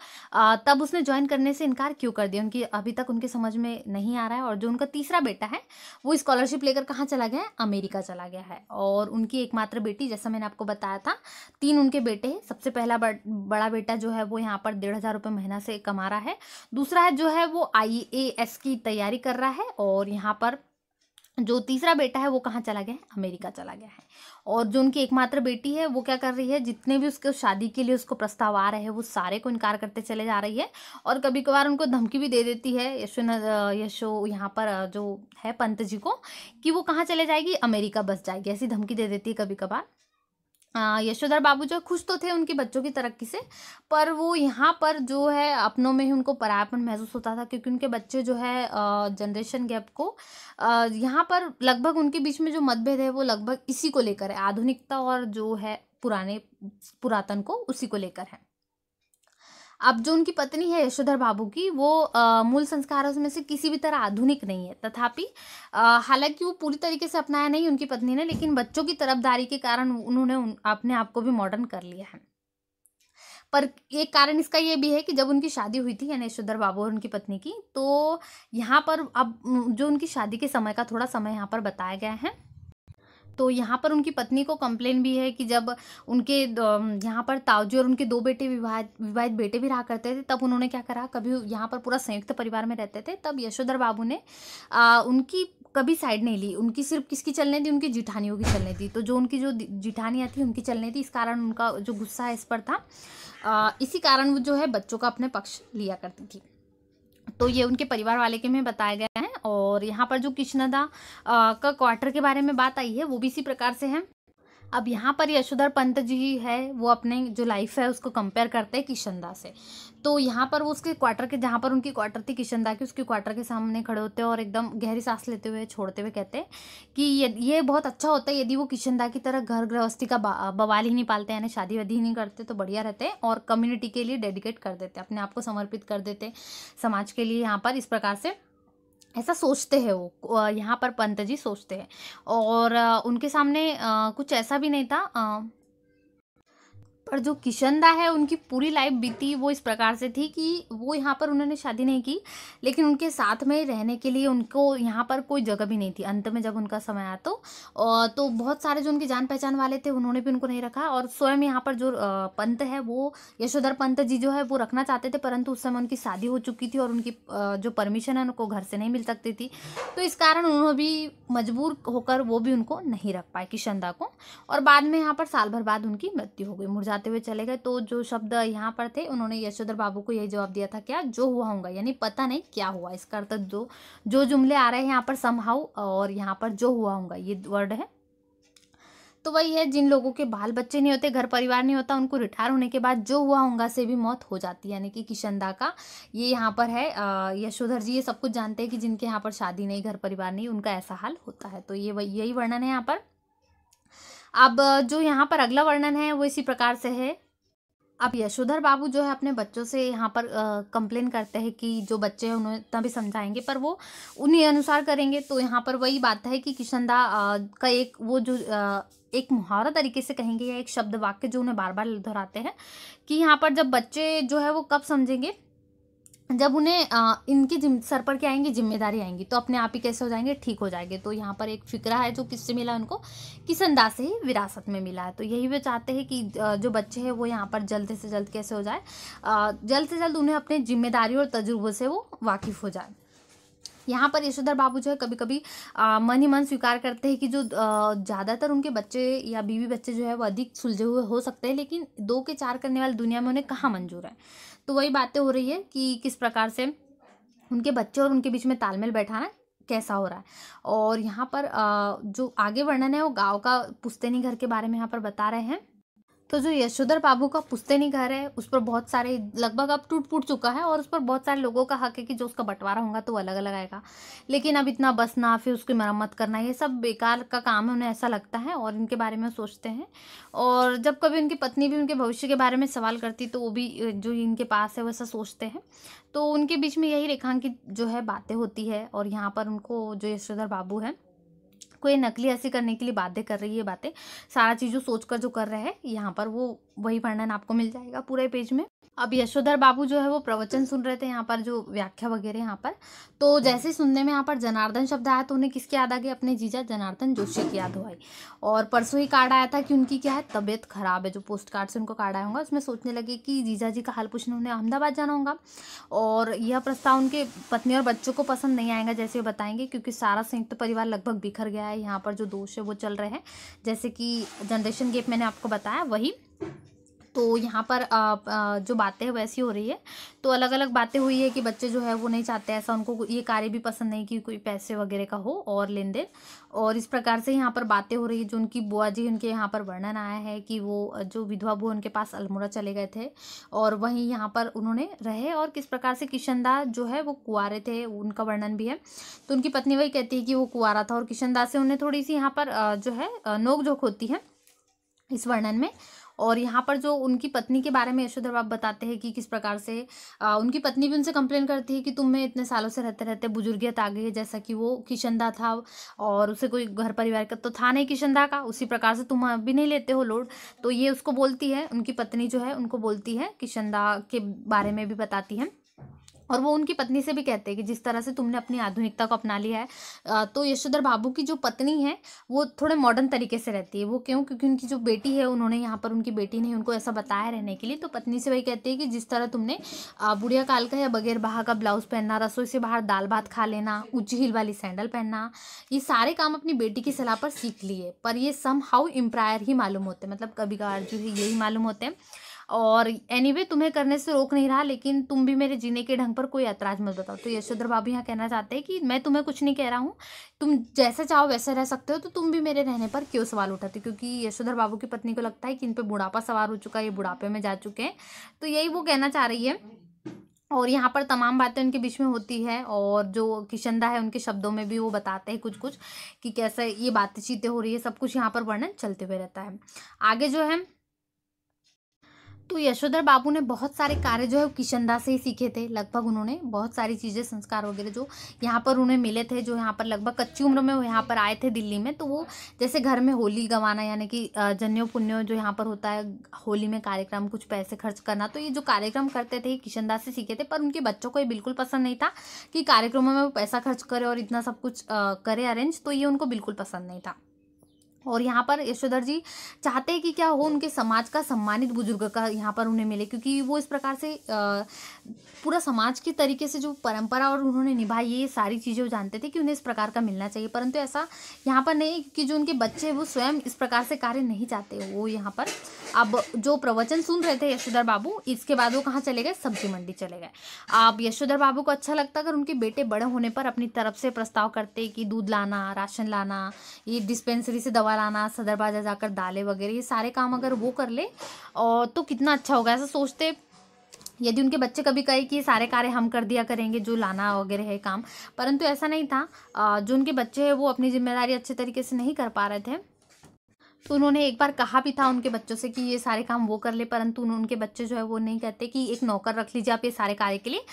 तब उसने ज्वाइन करने से इनकार क्यों कर दिया उनकी अभी तक उनके समझ में नहीं आ रहा है और जो उनका तीसरा बेटा है वो स्कॉलरशिप लेकर कहाँ चला गया है अमेरिका चला गया है और उनकी एकमात्र बेटी जैसा मैंने आपको बताया था तीन उनके बेटे हैं सबसे पहला बड़ा बेटा जो है वो यहाँ पर डेढ़ हज़ार रुपये महीना से कमा रहा है दूसरा जो है वो आई की तैयारी कर रहा है और यहाँ पर जो तीसरा बेटा है वो कहाँ चला गया है अमेरिका चला गया है और जो उनकी एकमात्र बेटी है वो क्या कर रही है जितने भी उसके शादी के लिए उसको प्रस्ताव आ रहे हैं वो सारे को इनकार करते चले जा रही है और कभी कभार उनको धमकी भी दे देती है यशो यशो यहाँ पर जो है पंत जी को कि वो कहाँ चले जाएगी अमेरिका बस जाएगी ऐसी धमकी दे देती है कभी कभार यशोधर बाबू जो खुश तो थे उनके बच्चों की तरक्की से पर वो यहाँ पर जो है अपनों में ही उनको परायापन महसूस होता था क्योंकि उनके बच्चे जो है जनरेशन गैप को यहाँ पर लगभग उनके बीच में जो मतभेद है वो लगभग इसी को लेकर है आधुनिकता और जो है पुराने पुरातन को उसी को लेकर है अब जो उनकी पत्नी है यशोधर बाबू की वो आ, मूल संस्कारों में से किसी भी तरह आधुनिक नहीं है तथापि हालांकि वो पूरी तरीके से अपनाया नहीं उनकी पत्नी ने लेकिन बच्चों की तरफदारी के कारण उन्होंने उन, अपने आप को भी मॉडर्न कर लिया है पर एक कारण इसका ये भी है कि जब उनकी शादी हुई थी यानी यशोधर बाबू और उनकी पत्नी की तो यहाँ पर अब जो उनकी शादी के समय का थोड़ा समय यहाँ पर बताया गया है तो यहाँ पर उनकी पत्नी को कंप्लेन भी है कि जब उनके यहाँ पर ताऊजी और उनके दो बेटे विवाहित विवाहित बेटे भी रहा करते थे तब उन्होंने क्या करा कभी यहाँ पर पूरा संयुक्त परिवार में रहते थे तब यशोधर बाबू ने आ, उनकी कभी साइड नहीं ली उनकी सिर्फ किसकी चलने थी उनकी जिठानियों की चलने थी तो जो उनकी जो जिठानियाँ थी उनकी चलने थी इस कारण उनका जो गुस्सा है इस पर था आ, इसी कारण वो जो है बच्चों का अपने पक्ष लिया करती थी तो ये उनके परिवार वाले के में बताया गया है और यहाँ पर जो कृष्णदा का क्वार्टर के बारे में बात आई है वो भी इसी प्रकार से है अब यहाँ पर यशोधर पंत जी है वो अपने जो लाइफ है उसको कंपेयर करते हैं किशनदा से तो यहाँ पर वो उसके क्वार्टर के जहाँ पर उनकी क्वार्टर थी किशनदा की उसके क्वार्टर के सामने खड़े होते हैं और एकदम गहरी सांस लेते हुए छोड़ते हुए कहते हैं कि ये ये बहुत अच्छा होता है यदि वो किशनदा की तरह घर गृहस्थी का बवाल ही नहीं पालते यानी शादी वादी ही नहीं करते तो बढ़िया रहते हैं और कम्युनिटी के लिए डेडिकेट कर देते अपने आप को समर्पित कर देते समाज के लिए यहाँ पर इस प्रकार से ऐसा सोचते हैं वो यहाँ पर पंत जी सोचते हैं और उनके सामने कुछ ऐसा भी नहीं था पर जो किशनदा है उनकी पूरी लाइफ बीती वो इस प्रकार से थी कि वो यहाँ पर उन्होंने शादी नहीं की लेकिन उनके साथ में रहने के लिए उनको यहाँ पर कोई जगह भी नहीं थी अंत में जब उनका समय आया तो तो बहुत सारे जो उनके जान पहचान वाले थे उन्होंने भी उनको नहीं रखा और स्वयं यहाँ पर जो पंत है वो यशोधर पंत जी जो है वो रखना चाहते थे परंतु उस समय उनकी शादी हो चुकी थी और उनकी जो परमिशन है उनको घर से नहीं मिल सकती थी तो इस कारण उन्होंने भी मजबूर होकर वो भी उनको नहीं रख पाए किशनदा को और बाद में यहाँ पर साल भर बाद उनकी मृत्यु हो गई मुरझा बताते हुए चले गए तो जो शब्द यहाँ पर थे उन्होंने यशोधर बाबू को यही जवाब दिया था क्या जो हुआ होगा यानी पता नहीं क्या हुआ इसका अर्थ जो जो जुमले आ रहे हैं यहाँ पर समहाउ और यहाँ पर जो हुआ होगा ये वर्ड है तो वही है जिन लोगों के बाल बच्चे नहीं होते घर परिवार नहीं होता उनको रिटायर होने के बाद जो हुआ होगा से भी मौत हो जाती है यानी कि किशनदा का ये यहाँ पर है यशोधर जी ये सब कुछ जानते हैं कि जिनके यहाँ पर शादी नहीं घर परिवार नहीं उनका ऐसा हाल होता है तो ये यही वर्णन है यहाँ पर अब जो यहाँ पर अगला वर्णन है वो इसी प्रकार से है अब यशोधर बाबू जो है अपने बच्चों से यहाँ पर कंप्लेन करते हैं कि जो बच्चे हैं उन्हें इतना भी समझाएंगे पर वो उन्हीं अनुसार करेंगे तो यहाँ पर वही बात है कि किशनदा का एक वो जो आ, एक मुहावरा तरीके से कहेंगे या एक शब्द वाक्य जो उन्हें बार बार दोहराते हैं कि यहाँ पर जब बच्चे जो है वो कब समझेंगे जब उन्हें आ, जिम सर पर क्या आएंगी जिम्मेदारी आएंगी तो अपने आप ही कैसे हो जाएंगे ठीक हो जाएंगे तो यहाँ पर एक फिक्रा है जो किससे मिला उनको किस अंदाज से ही विरासत में मिला है तो यही वे चाहते हैं कि जो बच्चे हैं वो यहाँ पर जल्द से जल्द कैसे हो जाए जल्द से जल्द उन्हें अपने जिम्मेदारी और तजुर्बों से वो वाकिफ़ हो जाए यहाँ पर यशोधर बाबू जो है कभी कभी आ, मन ही मन स्वीकार करते हैं कि जो ज़्यादातर उनके बच्चे या बीवी बच्चे जो है वो अधिक सुलझे हुए हो सकते हैं लेकिन दो के चार करने वाली दुनिया में उन्हें कहाँ मंजूर है तो वही बातें हो रही है कि किस प्रकार से उनके बच्चे और उनके बीच में तालमेल बैठाना कैसा हो रहा है और यहाँ पर जो आगे वर्णन है वो गांव का पुस्तैनी घर के बारे में यहाँ पर बता रहे हैं तो जो यशोधर बाबू का पुस्तैनी घर है उस पर बहुत सारे लगभग अब टूट फूट चुका है और उस पर बहुत सारे लोगों का हक है कि जो उसका बंटवारा होगा तो वो अलग अलग आएगा लेकिन अब इतना बसना फिर उसकी मरम्मत करना ये सब बेकार का काम है उन्हें ऐसा लगता है और इनके बारे में सोचते हैं और जब कभी उनकी पत्नी भी उनके भविष्य के बारे में सवाल करती तो वो भी जो इनके पास है वैसा सोचते हैं तो उनके बीच में यही रेखांकित जो है बातें होती है और यहाँ पर उनको जो यशोधर बाबू हैं को ये नकली ऐसे करने के लिए बाध्य कर रही है बातें सारा चीज़ जो सोच कर जो कर रहा है यहाँ पर वो वही वर्णन आपको मिल जाएगा पूरे पेज में अब यशोधर बाबू जो है वो प्रवचन सुन रहे थे यहाँ पर जो व्याख्या वगैरह यहाँ पर तो जैसे सुनने में यहाँ पर जनार्दन शब्द आया तो उन्हें किसके याद आ गई अपने जीजा जनार्दन जोशी की याद हो और परसों ही कार्ड आया था कि उनकी क्या है तबीयत खराब है जो पोस्ट कार्ड से उनको कार्ड आया होगा उसमें सोचने लगे कि जीजा जी का हाल पूछने उन्हें अहमदाबाद जाना होगा और यह प्रस्ताव उनके पत्नी और बच्चों को पसंद नहीं आएगा जैसे वो बताएंगे क्योंकि सारा संयुक्त परिवार लगभग बिखर गया है यहाँ पर जो दोष है वो चल रहे हैं जैसे कि जनरेशन गेप मैंने आपको बताया वही तो यहाँ पर जो बातें हैं वैसी हो रही है तो अलग अलग बातें हुई है कि बच्चे जो है वो नहीं चाहते ऐसा उनको ये कार्य भी पसंद नहीं कि कोई पैसे वगैरह का हो और लेन देन और इस प्रकार से यहाँ पर बातें हो रही है जो उनकी बुआ जी उनके यहाँ पर वर्णन आया है कि वो जो विधवा बुआ उनके पास अल्मोड़ा चले गए थे और वहीं यहाँ पर उन्होंने रहे और किस प्रकार से किशनदास जो है वो कुआरे थे उनका वर्णन भी है तो उनकी पत्नी वही कहती है कि वो कुआरा था और किशनदास से उन्हें थोड़ी सी यहाँ पर जो है नोकझोंक होती है इस वर्णन में और यहाँ पर जो उनकी पत्नी के बारे में यशोधर बाब बताते हैं कि किस प्रकार से आ, उनकी पत्नी भी उनसे कंप्लेन करती है कि तुम्हें इतने सालों से रहते रहते बुजुर्गियत आ गई है जैसा कि वो किशनदा था और उसे कोई घर परिवार का तो था नहीं किशनदा का उसी प्रकार से तुम भी नहीं लेते हो लोड तो ये उसको बोलती है उनकी पत्नी जो है उनको बोलती है किशनदा के बारे में भी बताती है और वो उनकी पत्नी से भी कहते हैं कि जिस तरह से तुमने अपनी आधुनिकता को अपना लिया है तो यशोधर बाबू की जो पत्नी है वो थोड़े मॉडर्न तरीके से रहती है वो क्यों क्योंकि उनकी जो बेटी है उन्होंने यहाँ पर उनकी बेटी ने उनको ऐसा बताया रहने के लिए तो पत्नी से वही कहती है कि जिस तरह तुमने बुढ़िया काल का या बगैर बहा का ब्लाउज पहनना रसोई से बाहर दाल भात खा लेना ऊँची हिल वाली सैंडल पहनना ये सारे काम अपनी बेटी की सलाह पर सीख लिए पर ये सम हाउ इम्प्रायर ही मालूम होते मतलब कभी कभार जो है यही मालूम होते हैं और एनी anyway, तुम्हें करने से रोक नहीं रहा लेकिन तुम भी मेरे जीने के ढंग पर कोई ऐतराज मत बताओ तो यशोधर बाबू यहाँ कहना चाहते हैं कि मैं तुम्हें कुछ नहीं कह रहा हूँ तुम जैसे चाहो वैसे रह सकते हो तो तुम भी मेरे रहने पर क्यों सवाल उठाते क्योंकि यशोधर बाबू की पत्नी को लगता है कि इन पर बुढ़ापा सवार हो चुका है ये बुढ़ापे में जा चुके हैं तो यही वो कहना चाह रही है और यहाँ पर तमाम बातें उनके बीच में होती है और जो किशनदा है उनके शब्दों में भी वो बताते हैं कुछ कुछ कि कैसे ये बातचीतें हो रही है सब कुछ यहाँ पर वर्णन चलते हुए रहता है आगे जो है तो यशोधर बाबू ने बहुत सारे कार्य जो है किशनदा से ही सीखे थे लगभग उन्होंने बहुत सारी चीज़ें संस्कार वगैरह जो यहाँ पर उन्हें मिले थे जो यहाँ पर लगभग कच्ची उम्र में वो यहाँ पर आए थे दिल्ली में तो वो जैसे घर में होली गंवाना यानी कि जन्यो पुण्यो जो यहाँ पर होता है होली में कार्यक्रम कुछ पैसे खर्च करना तो ये जो कार्यक्रम करते थे किशनदास से सीखे थे पर उनके बच्चों को ये बिल्कुल पसंद नहीं था कि कार्यक्रमों में वो पैसा खर्च करे और इतना सब कुछ करे अरेंज तो ये उनको बिल्कुल पसंद नहीं था और यहाँ पर यशोधर जी चाहते हैं कि क्या हो उनके समाज का सम्मानित बुजुर्ग का यहाँ पर उन्हें मिले क्योंकि वो इस प्रकार से आ, पूरा समाज के तरीके से जो परंपरा और उन्होंने निभाई ये सारी चीज़ें वो जानते थे कि उन्हें इस प्रकार का मिलना चाहिए परंतु ऐसा यहाँ पर नहीं कि जो उनके बच्चे वो स्वयं इस प्रकार से कार्य नहीं चाहते वो यहाँ पर अब जो प्रवचन सुन रहे थे यशोधर बाबू इसके बाद वो कहाँ चले गए सब्जी मंडी चले गए आप यशोधर बाबू को अच्छा लगता अगर उनके बेटे बड़े होने पर अपनी तरफ से प्रस्ताव करते कि दूध लाना राशन लाना ये डिस्पेंसरी से दवा लाना सदर बाजार जाकर दालें वगैरह ये सारे काम अगर वो कर ले और तो कितना अच्छा होगा ऐसा सोचते यदि उनके बच्चे कभी कहे कि सारे कार्य हम कर दिया करेंगे जो लाना वगैरह है काम परंतु ऐसा नहीं था जो उनके बच्चे हैं वो अपनी जिम्मेदारी अच्छे तरीके से नहीं कर पा रहे थे तो उन्होंने एक बार कहा भी था उनके बच्चों से कि ये सारे काम वो कर ले परंतु उनके बच्चे जो है वो नहीं कहते कि एक नौकर रख लीजिए आप ये सारे कार्य के लिए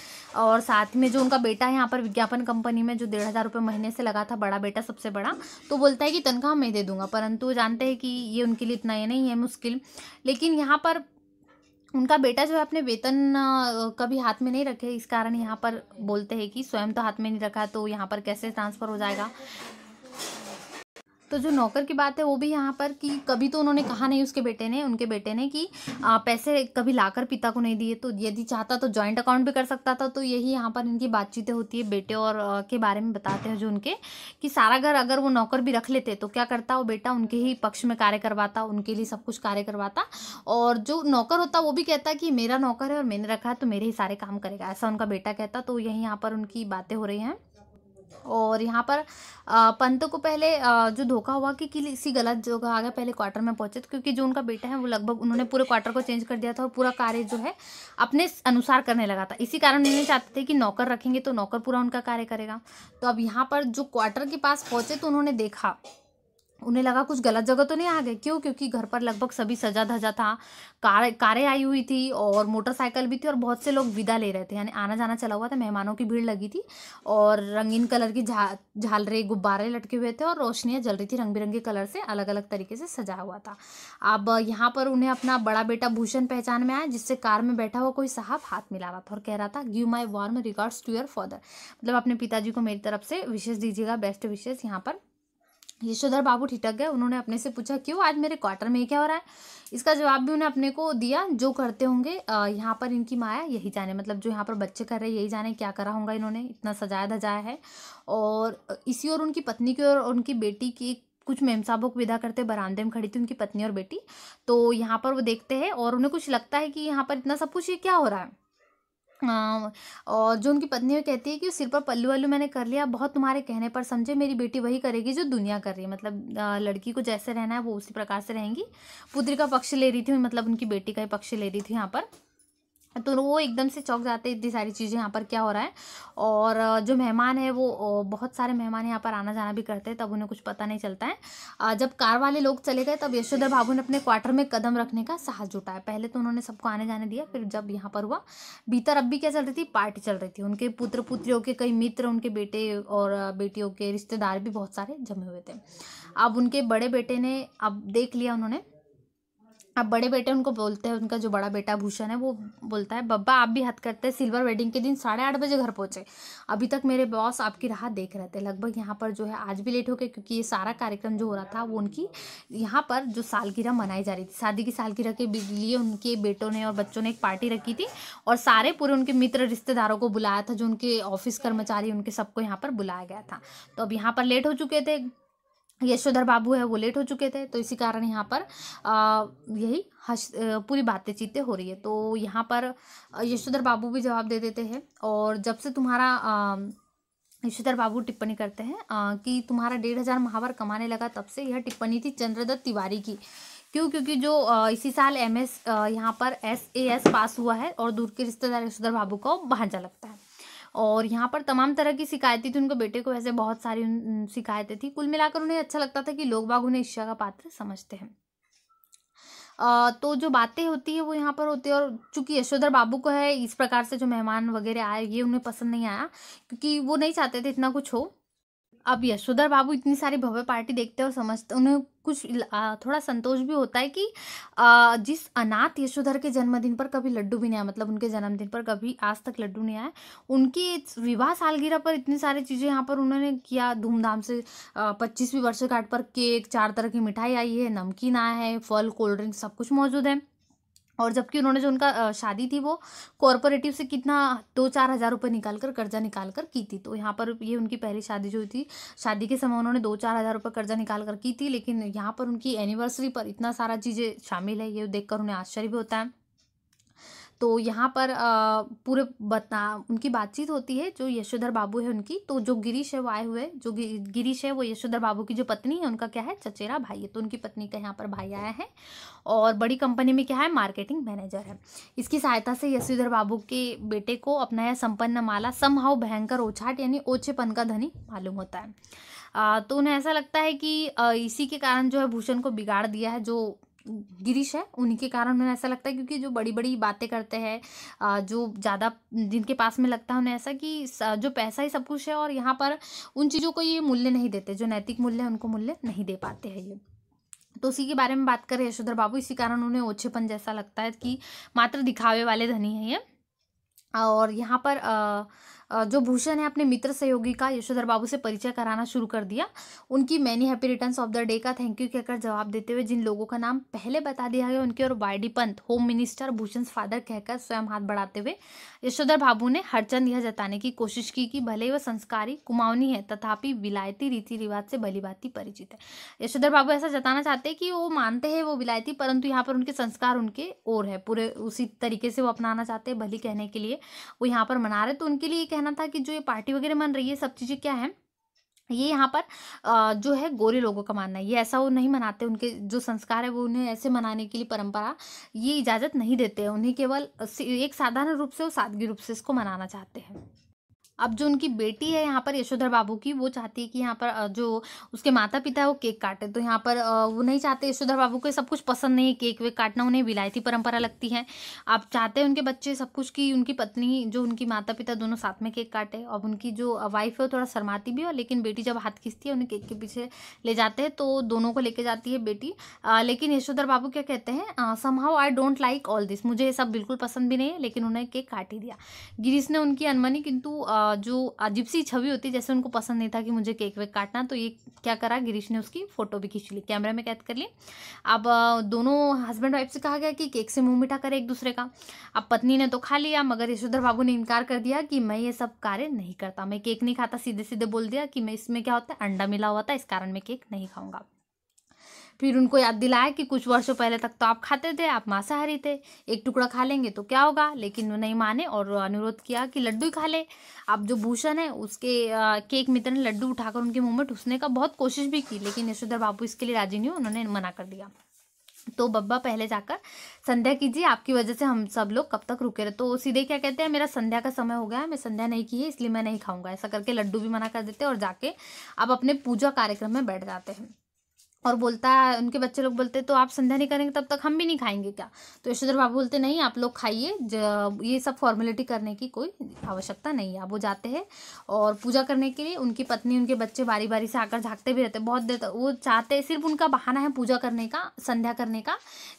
और साथ में जो उनका बेटा है यहाँ पर विज्ञापन कंपनी में जो डेढ़ हज़ार रुपये महीने से लगा था बड़ा बेटा सबसे बड़ा तो बोलता है कि तनख्वाह मैं दे दूंगा परंतु जानते हैं कि ये उनके लिए इतना ये नहीं है मुश्किल लेकिन यहाँ पर उनका बेटा जो है अपने वेतन कभी हाथ में नहीं रखे इस कारण यहाँ पर बोलते हैं कि स्वयं तो हाथ में नहीं रखा तो यहाँ पर कैसे ट्रांसफ़र हो जाएगा तो जो नौकर की बात है वो भी यहाँ पर कि कभी तो उन्होंने कहा नहीं उसके बेटे ने उनके बेटे ने कि पैसे कभी लाकर पिता को नहीं दिए तो यदि चाहता तो जॉइंट अकाउंट भी कर सकता था तो यही यहाँ पर इनकी बातचीतें होती है बेटे और के बारे में बताते हैं जो उनके कि सारा घर अगर वो नौकर भी रख लेते तो क्या करता वो बेटा उनके ही पक्ष में कार्य करवाता उनके लिए सब कुछ कार्य करवाता और जो नौकर होता वो भी कहता कि मेरा नौकर है और मैंने रखा है तो मेरे ही सारे काम करेगा ऐसा उनका बेटा कहता तो यही यहाँ पर उनकी बातें हो रही हैं और यहाँ पर पंत को पहले जो धोखा हुआ कि किसी गलत जगह आ गया पहले क्वार्टर में पहुँचे तो क्योंकि जो उनका बेटा है वो लगभग उन्होंने पूरे क्वार्टर को चेंज कर दिया था और पूरा कार्य जो है अपने अनुसार करने लगा था इसी कारण उन्होंने चाहते थे कि नौकर रखेंगे तो नौकर पूरा उनका कार्य करेगा तो अब यहाँ पर जो क्वार्टर के पास पहुँचे तो उन्होंने देखा उन्हें लगा कुछ गलत जगह तो नहीं आ गए क्यों क्योंकि घर पर लगभग सभी सजा धजा था कार कारें आई हुई थी और मोटरसाइकिल भी थी और बहुत से लोग विदा ले रहे थे यानी आना जाना चला हुआ था मेहमानों की भीड़ लगी थी और रंगीन कलर की झा झालरे गुब्बारे लटके हुए थे और रोशनियाँ जल रही थी रंग बिरंगे कलर से अलग अलग तरीके से सजा हुआ था अब यहाँ पर उन्हें अपना बड़ा बेटा भूषण पहचान में आया जिससे कार में बैठा हुआ कोई साहब हाथ मिला रहा था और कह रहा था give my warm regards to your father मतलब अपने पिताजी को मेरी तरफ से विशेष दीजिएगा बेस्ट विशेष यहाँ पर यशोधर बाबू ठिटक गए उन्होंने अपने से पूछा क्यों आज मेरे क्वार्टर में क्या हो रहा है इसका जवाब भी उन्हें अपने को दिया जो करते होंगे यहाँ पर इनकी माया यही जाने मतलब जो यहाँ पर बच्चे कर रहे यही जाने क्या करा होगा इन्होंने इतना सजाया धजाया है और इसी और उनकी पत्नी की और उनकी बेटी की कुछ मेम साहबों को विदा करते बरामदे में खड़ी थी उनकी पत्नी और बेटी तो यहाँ पर वो देखते हैं और उन्हें कुछ लगता है कि यहाँ पर इतना सब कुछ ये क्या हो रहा है और जो उनकी पत्नी कहती है कि सिर पर पल्लू वल्लू मैंने कर लिया बहुत तुम्हारे कहने पर समझे मेरी बेटी वही करेगी जो दुनिया कर रही है मतलब लड़की को जैसे रहना है वो उसी प्रकार से रहेंगी पुत्री का पक्ष ले रही थी मतलब उनकी बेटी का ही पक्ष ले रही थी यहाँ पर तो वो एकदम से चौक जाते इतनी सारी चीज़ें यहाँ पर क्या हो रहा है और जो मेहमान है वो बहुत सारे मेहमान यहाँ पर आना जाना भी करते हैं तब उन्हें कुछ पता नहीं चलता है जब कार वाले लोग चले गए तब यशोधर बाबू ने अपने क्वार्टर में कदम रखने का साहस जुटाया पहले तो उन्होंने सबको आने जाने दिया फिर जब यहाँ पर हुआ भीतर अब भी क्या चल रही थी पार्टी चल रही थी उनके पुत्र पुत्रियों के कई मित्र उनके बेटे और बेटियों के रिश्तेदार भी बहुत सारे जमे हुए थे अब उनके बड़े बेटे ने अब देख लिया उन्होंने अब बड़े बेटे उनको बोलते हैं उनका जो बड़ा बेटा भूषण है वो बोलता है बब्बा आप भी हद करते हैं सिल्वर वेडिंग के दिन साढ़े आठ बजे घर पहुँचे अभी तक मेरे बॉस आपकी राह देख रहे थे लगभग यहाँ पर जो है आज भी लेट हो गए क्योंकि ये सारा कार्यक्रम जो हो रहा था वो उनकी यहाँ पर जो सालगिरह मनाई जा रही थी शादी की सालगिरह के लिए उनके बेटों ने और बच्चों ने एक पार्टी रखी थी और सारे पूरे उनके मित्र रिश्तेदारों को बुलाया था जो उनके ऑफिस कर्मचारी उनके सबको यहाँ पर बुलाया गया था तो अब यहाँ पर लेट हो चुके थे यशोधर बाबू है वो लेट हो चुके थे तो इसी कारण यहाँ पर आ, यही हस पूरी बातें चीतें हो रही है तो यहाँ पर यशोधर बाबू भी जवाब दे देते हैं और जब से तुम्हारा आ, यशोधर बाबू टिप्पणी करते हैं आ, कि तुम्हारा डेढ़ हज़ार महावर कमाने लगा तब से यह टिप्पणी थी चंद्रदत्त तिवारी की क्यों क्योंकि जो इसी साल एम एस यहाँ पर एस ए एस पास हुआ है और दूर के रिश्तेदार यशोधर बाबू को भांजा लगता है और यहाँ पर तमाम तरह की शिकायतें थी उनके बेटे को वैसे बहुत सारी शिकायतें थी कुल मिलाकर उन्हें अच्छा लगता था कि लोग बाग उन्हें ईर्ष्या का पात्र समझते हैं तो जो बातें होती है वो यहाँ पर होती है और चूंकि यशोधर बाबू को है इस प्रकार से जो मेहमान वगैरह आए ये उन्हें पसंद नहीं आया क्योंकि वो नहीं चाहते थे इतना कुछ हो अब यशोधर बाबू इतनी सारी भव्य पार्टी देखते और समझते उन्हें कुछ थोड़ा संतोष भी होता है कि जिस अनाथ यशोधर के जन्मदिन पर कभी लड्डू भी नहीं आया मतलब उनके जन्मदिन पर कभी आज तक लड्डू नहीं आया उनकी विवाह सालगिरह पर इतनी सारी चीज़ें यहाँ पर उन्होंने किया धूमधाम से पच्चीसवीं वर्षगांठ पर केक चार तरह की मिठाई आई है नमकीन आया है फल कोल्ड ड्रिंक सब कुछ मौजूद है और जबकि उन्होंने जो उनका शादी थी वो कॉरपोरेटिव से कितना दो चार हज़ार रुपये निकाल कर कर्जा निकाल कर की थी तो यहाँ पर ये उनकी पहली शादी जो थी शादी के समय उन्होंने दो चार हज़ार रुपये कर्जा निकाल कर की थी लेकिन यहाँ पर उनकी एनिवर्सरी पर इतना सारा चीज़ें शामिल है ये देखकर उन्हें आश्चर्य भी होता है तो यहाँ पर पूरे बता उनकी बातचीत होती है जो यशोधर बाबू है उनकी तो जो गिरीश है वो आए हुए जो गिरीश है वो यशोधर बाबू की जो पत्नी है उनका क्या है चचेरा भाई है तो उनकी पत्नी का यहाँ पर भाई आया है और बड़ी कंपनी में क्या है मार्केटिंग मैनेजर है इसकी सहायता से यशोधर बाबू के बेटे को अपना यह संपन्न माला समहाव भयंकर ओछाट यानी ओछेपन का धनी मालूम होता है तो उन्हें ऐसा लगता है कि इसी के कारण जो है भूषण को बिगाड़ दिया है जो गिरीश है उन्हीं के कारण उन्हें ऐसा लगता है क्योंकि जो बड़ी बड़ी बातें करते हैं जो ज़्यादा जिनके पास में लगता है उन्हें ऐसा कि जो पैसा ही सब कुछ है और यहाँ पर उन चीज़ों को ये मूल्य नहीं देते जो नैतिक मूल्य है उनको मूल्य नहीं दे पाते हैं ये तो उसी के बारे में बात करें यशोधर बाबू इसी कारण उन्हें ओछेपन जैसा लगता है कि मात्र दिखावे वाले धनी है ये और यहाँ पर आ, जो भूषण है अपने मित्र सहयोगी का यशोधर बाबू से परिचय कराना शुरू कर दिया उनकी many happy return of the day का थैंक यू कहकर जवाब देते हुए जिन लोगों का नाम पहले बता दिया गया उनके और YD Pant home minister Bhushan father कहकर स्वयं हाथ बढ़ाते हुए यशोधर बाबू ने हरचंद यह जताने की कोशिश की कि भले वह संस्कारी कुमावनी है तथापि विलायती रीति रिवाज से भली भांति परिचित है यशोधर बाबू ऐसा जताना चाहते हैं कि वो मानते हैं वो विलायती परंतु यहाँ पर उनके संस्कार उनके और है पूरे उसी तरीके से वो अपनाना चाहते हैं भली कहने के लिए वो यहाँ पर मना रहे तो उनके लिए कहना कहना था कि जो ये पार्टी वगैरह मन रही है सब चीज़ें क्या है ये यहाँ पर जो है गोरे लोगों का मानना है ये ऐसा वो नहीं मनाते उनके जो संस्कार है वो उन्हें ऐसे मनाने के लिए परंपरा ये इजाज़त नहीं देते हैं उन्हें केवल एक साधारण रूप से और सादगी रूप से इसको मनाना चाहते हैं अब जो उनकी बेटी है यहाँ पर यशोधर बाबू की वो चाहती है कि यहाँ पर जो उसके माता पिता है वो केक काटे तो यहाँ पर वो नहीं चाहते यशोधर बाबू को सब कुछ पसंद नहीं है केक वेक काटना उन्हें विलायती परंपरा लगती है आप चाहते हैं उनके बच्चे सब कुछ की उनकी पत्नी जो उनकी माता पिता दोनों साथ में केक काटे और उनकी जो वाइफ है वो थोड़ा शर्माती भी है लेकिन बेटी जब हाथ खींचती है उन्हें केक के पीछे ले जाते हैं तो दोनों को लेके जाती है बेटी लेकिन यशोधर बाबू क्या कहते हैं somehow I don't like all this मुझे ये सब बिल्कुल पसंद भी नहीं है लेकिन उन्हें केक काट ही दिया गिरीश ने उनकी अनमनी किंतु जो अजीब सी छवि होती जैसे उनको पसंद नहीं था कि मुझे केक वेक काटना तो ये क्या करा गिरीश ने उसकी फ़ोटो भी खींच ली कैमरे में कैद कर ली अब दोनों हस्बैंड वाइफ से कहा गया कि केक से मुंह मीठा करे एक दूसरे का अब पत्नी ने तो खा लिया मगर यशोधर बाबू ने इनकार कर दिया कि मैं ये सब कार्य नहीं करता मैं केक नहीं खाता सीधे सीधे बोल दिया कि मैं इसमें क्या होता है अंडा मिला हुआ था इस कारण मैं केक नहीं खाऊंगा फिर उनको याद दिलाया कि कुछ वर्षों पहले तक तो आप खाते थे आप मांसाहारी थे एक टुकड़ा खा लेंगे तो क्या होगा लेकिन वो नहीं माने और अनुरोध किया कि लड्डू ही खा ले आप जो भूषण है उसके आ, केक मित्र ने लड्डू उठाकर उनके मुंह में ठूसने का बहुत कोशिश भी की लेकिन यशोधर बापू इसके लिए राजी नहीं उन्होंने मना कर दिया तो बब्बा पहले जाकर संध्या कीजिए आपकी वजह से हम सब लोग कब तक रुके रहे तो सीधे क्या कहते हैं मेरा संध्या का समय हो गया है मैं संध्या नहीं की है इसलिए मैं नहीं खाऊंगा ऐसा करके लड्डू भी मना कर देते हैं और जाके आप अपने पूजा कार्यक्रम में बैठ जाते हैं और बोलता है उनके बच्चे लोग बोलते तो आप संध्या नहीं करेंगे तब तक हम भी नहीं खाएंगे क्या तो यशोधर बाबू बोलते नहीं आप लोग खाइए ये सब फॉर्मेलिटी करने की कोई आवश्यकता नहीं है वो जाते हैं और पूजा करने के लिए उनकी पत्नी उनके बच्चे बारी बारी से आकर झाँकते भी रहते बहुत देर तक वो चाहते सिर्फ उनका बहाना है पूजा करने का संध्या करने का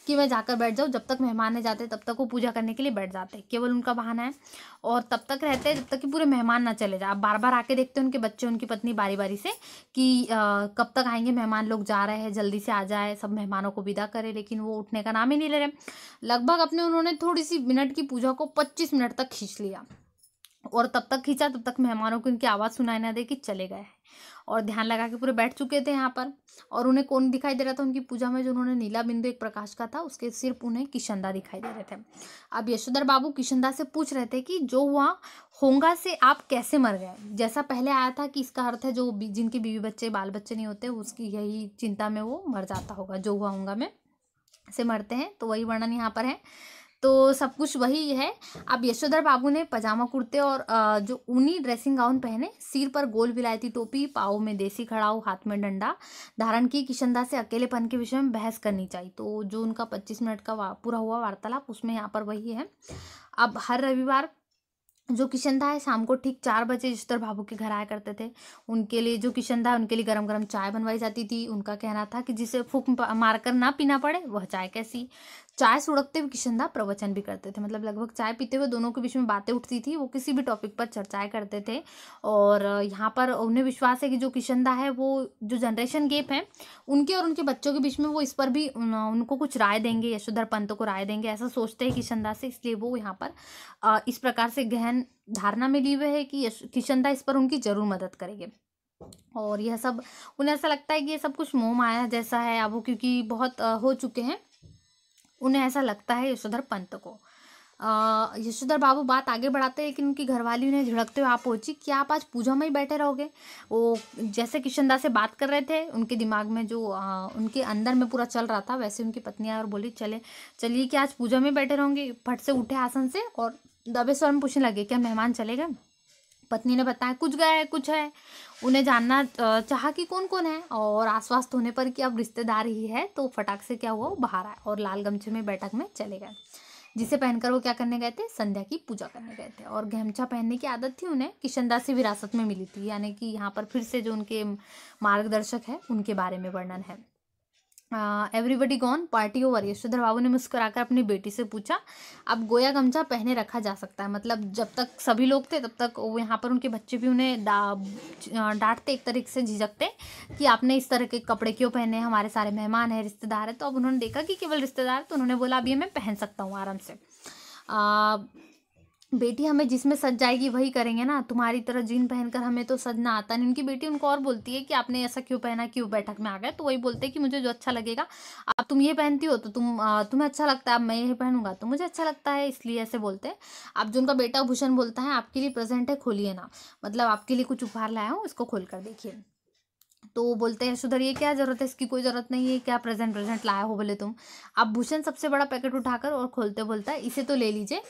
कि मैं जाकर बैठ जाऊँ जब तक मेहमान नहीं जाते तब तक वो पूजा करने के लिए बैठ जाते केवल उनका बहाना है और तब तक रहते हैं जब तक कि पूरे मेहमान ना चले जाए आप बार बार आके देखते हैं उनके बच्चे उनकी पत्नी बारी बारी से कि कब तक आएंगे मेहमान लोग जा रहे रहे हैं जल्दी से आ जाए सब मेहमानों को विदा करे लेकिन वो उठने का नाम ही नहीं ले रहे लगभग अपने उन्होंने थोड़ी सी मिनट की पूजा को पच्चीस मिनट तक खींच लिया और तब तक खींचा तब तक मेहमानों को इनकी आवाज़ सुनाई ना दे कि चले गए और ध्यान लगा के पूरे बैठ चुके थे यहाँ पर और उन्हें कौन दिखाई दे रहा था उनकी पूजा में जो उन्होंने नीला बिंदु एक प्रकाश का था उसके सिर्फ उन्हें किशनदा दिखाई दे रहे थे अब यशोधर बाबू किशनदा से पूछ रहे थे कि जो हुआ होंगा से आप कैसे मर गए जैसा पहले आया था कि इसका अर्थ है जो जिनके बीवी बच्चे बाल बच्चे नहीं होते उसकी यही चिंता में वो मर जाता होगा जो हुआ होंगा में से मरते हैं तो वही वर्णन यहाँ पर है तो सब कुछ वही है अब यशोधर बाबू ने पजामा कुर्ते और जो ऊनी ड्रेसिंग गाउन पहने सिर पर गोल विलायती टोपी पाओ में देसी खड़ाऊ हाथ में डंडा धारण की किशनदास से अकेलेपन के विषय में बहस करनी चाहिए तो जो उनका पच्चीस मिनट का पूरा हुआ वार्तालाप उसमें यहाँ पर वही है अब हर रविवार जो किशनदा है शाम को ठीक चार बजे यशोधर बाबू के घर आया करते थे उनके लिए जो किशनदा है उनके लिए गरम गरम चाय बनवाई जाती थी उनका कहना था कि जिसे फूक मारकर ना पीना पड़े वह चाय कैसी चाय सुड़कते हुए किशनदा प्रवचन भी करते थे मतलब लगभग चाय पीते हुए दोनों के बीच में बातें उठती थी वो किसी भी टॉपिक पर चर्चाएं करते थे और यहाँ पर उन्हें विश्वास है कि जो किशनदा है वो जो जनरेशन गेप है उनके और उनके बच्चों के बीच में वो इस पर भी उनको कुछ राय देंगे यशोधर पंत को राय देंगे ऐसा सोचते हैं किशनदा से इसलिए वो यहाँ पर इस प्रकार से गहन धारणा में लिए हुए है कि किशनदा इस पर उनकी ज़रूर मदद करेंगे और यह सब उन्हें ऐसा लगता है कि ये सब कुछ मोह माया जैसा है अब वो क्योंकि बहुत हो चुके हैं उन्हें ऐसा लगता है यशोधर पंत को यशोधर बाबू बात आगे बढ़ाते हैं लेकिन उनकी घरवाली उन्हें झड़कते हुए आप पहुंची कि आप आज पूजा में ही बैठे रहोगे वो जैसे किशनदास से बात कर रहे थे उनके दिमाग में जो आ, उनके अंदर में पूरा चल रहा था वैसे उनकी पत्नी और बोली चले चलिए कि आज पूजा में बैठे रहोगे फट से उठे आसन से और दबे स्वर में पूछने लगे क्या मेहमान चले गए पत्नी ने बताया कुछ गया है कुछ है उन्हें जानना चाहा कि कौन कौन है और आश्वस्त होने पर कि अब रिश्तेदार ही है तो फटाक से क्या हुआ वो बाहर आए और लाल गमछे में बैठक में चले गए जिसे पहनकर वो क्या करने गए थे संध्या की पूजा करने गए थे और गहमछा पहनने की आदत थी उन्हें किशनदास से विरासत में मिली थी यानी कि यहाँ पर फिर से जो उनके मार्गदर्शक है उनके बारे में वर्णन है everybody gone party over Yashodhar बाबू ने मुस्कुराकर अपनी बेटी से पूछा अब गोया गमछा पहने रखा जा सकता है मतलब जब तक सभी लोग थे तब तक वो यहाँ पर उनके बच्चे भी उन्हें डांटते एक तरीके से झिझकते कि आपने इस तरह के कपड़े क्यों पहने हमारे सारे मेहमान हैं रिश्तेदार हैं तो अब उन्होंने देखा कि केवल रिश्तेदार तो उन्होंने बोला अभी मैं पहन सकता हूँ आराम से आ, बेटी हमें जिसमें सज जाएगी वही करेंगे ना तुम्हारी तरह जीन पहनकर हमें तो सजना आता नहीं उनकी बेटी उनको और बोलती है कि आपने ऐसा क्यों पहना क्यों बैठक में आ गए तो वही बोलते हैं कि मुझे जो अच्छा लगेगा आप तुम ये पहनती हो तो तुम तुम्हें अच्छा लगता है अब मैं यही पहनूंगा तो मुझे अच्छा लगता है इसलिए ऐसे बोलते हैं आप जो उनका बेटा भूषण बोलता है आपके लिए प्रेजेंट है खोलिए ना मतलब आपके लिए कुछ उपहार लाया हूँ इसको खोल कर देखिए तो बोलते हैं सुधर ये क्या ज़रूरत है इसकी कोई ज़रूरत नहीं है क्या प्रेजेंट प्रेजेंट लाया हो बोले तुम अब भूषण सबसे बड़ा पैकेट उठाकर और खोलते बोलता है इसे तो ले लीजिए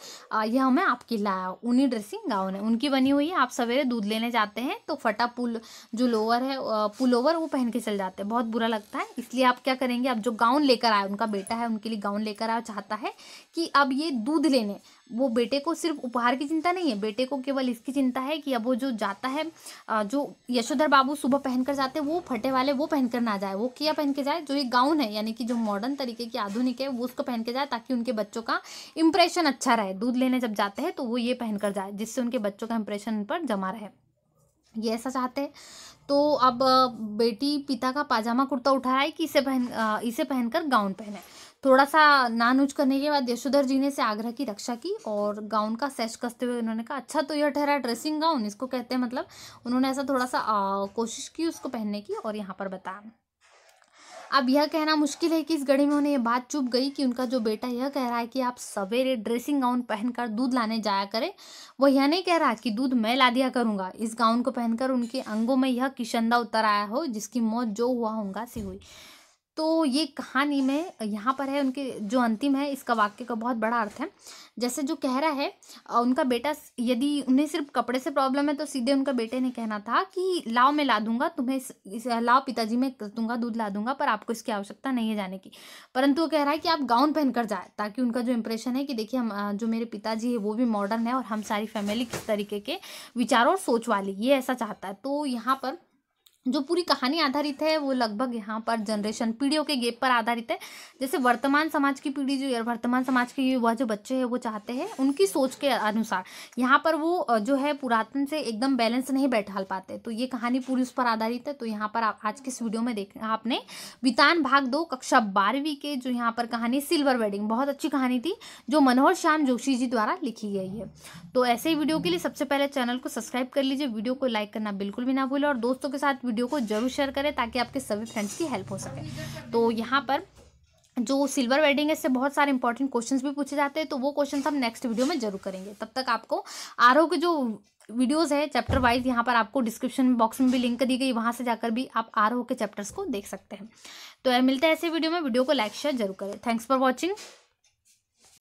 यह हमें आपकी लाया उन्हीं ड्रेसिंग गाउन है उनकी बनी हुई है आप सवेरे दूध लेने जाते हैं तो फटा पुल जो लोअर है पुल ओवर वो पहन के चल जाते हैं बहुत बुरा लगता है इसलिए आप क्या करेंगे आप जो गाउन लेकर आए उनका बेटा है उनके लिए गाउन लेकर आया चाहता है कि अब ये दूध लेने वो बेटे को सिर्फ उपहार की चिंता नहीं है बेटे को केवल इसकी चिंता है कि अब वो जो जाता है जो यशोधर बाबू सुबह पहनकर जाते हैं वो फटे वाले वो पहनकर ना जाए वो क्या पहन के जाए जो ये गाउन है यानी कि जो मॉडर्न तरीके की आधुनिक है वो उसको पहन के जाए ताकि उनके बच्चों का इंप्रेशन अच्छा रहे दूध लेने जब जाते हैं तो वो ये पहनकर जाए जिससे उनके बच्चों का इंप्रेशन पर जमा रहे ये ऐसा चाहते हैं तो अब बेटी पिता का पाजामा कुर्ता रहा है कि इसे पहन इसे पहनकर गाउन पहने थोड़ा सा नान उच करने के बाद यशोधर जी ने से आग्रह की रक्षा की और गाउन का सेश कसते हुए उन्होंने कहा अच्छा तो यह ठहरा ड्रेसिंग गाउन इसको कहते हैं मतलब उन्होंने ऐसा थोड़ा सा आ, कोशिश की उसको पहनने की और यहाँ पर बताया अब यह कहना मुश्किल है कि इस घड़ी में उन्हें यह बात चुप गई कि उनका जो बेटा यह कह रहा है कि आप सवेरे ड्रेसिंग गाउन पहनकर दूध लाने जाया करें वह यह नहीं कह रहा कि दूध मैं ला दिया करूँगा इस गाउन को पहनकर उनके अंगों में यह किशंदा उतर आया हो जिसकी मौत जो हुआ होगा सी हुई तो ये कहानी में यहाँ पर है उनके जो अंतिम है इसका वाक्य का बहुत बड़ा अर्थ है जैसे जो कह रहा है उनका बेटा यदि उन्हें सिर्फ कपड़े से प्रॉब्लम है तो सीधे उनका बेटे ने कहना था कि लाओ मैं ला दूंगा तुम्हें इस, इस लाओ पिताजी मैं दूंगा दूध ला दूंगा पर आपको इसकी आवश्यकता नहीं है जाने की परंतु वो कह रहा है कि आप गाउन पहनकर जाए ताकि उनका जो इम्प्रेशन है कि देखिए हम जो मेरे पिताजी है वो भी मॉडर्न है और हम सारी फैमिली किस तरीके के विचारों और सोच वाली ये ऐसा चाहता है तो यहाँ पर जो पूरी कहानी आधारित है वो लगभग यहाँ पर जनरेशन पीढ़ियों के गेप पर आधारित है जैसे वर्तमान समाज की पीढ़ी जो वर्तमान समाज के युवा जो बच्चे हैं वो चाहते हैं उनकी सोच के अनुसार यहाँ पर वो जो है पुरातन से एकदम बैलेंस नहीं बैठा पाते तो ये कहानी पूरी उस पर आधारित है तो यहाँ पर आप आज के इस वीडियो में देख आपने वितान भाग दो कक्षा बारहवीं के जो यहाँ पर कहानी सिल्वर वेडिंग बहुत अच्छी कहानी थी जो मनोहर श्याम जोशी जी द्वारा लिखी गई है तो ऐसे ही वीडियो के लिए सबसे पहले चैनल को सब्सक्राइब कर लीजिए वीडियो को लाइक करना बिल्कुल भी ना भूलें और दोस्तों के साथ वीडियो को जरूर शेयर करें ताकि आपके सभी फ्रेंड्स की हेल्प हो सके तो यहाँ पर जो सिल्वर वेडिंग है इससे बहुत सारे इंपॉर्टेंट क्वेश्चंस भी पूछे जाते हैं तो वो क्वेश्चंस हम नेक्स्ट वीडियो में जरूर करेंगे तब तक आपको आर के जो वीडियोस है चैप्टर वाइज यहाँ पर आपको डिस्क्रिप्शन बॉक्स में भी लिंक दी गई वहाँ से जाकर भी आप आर के चैप्टर्स को देख सकते हैं तो मिलते हैं ऐसे वीडियो में वीडियो को लाइक शेयर जरूर करें थैंक्स फॉर वॉचिंग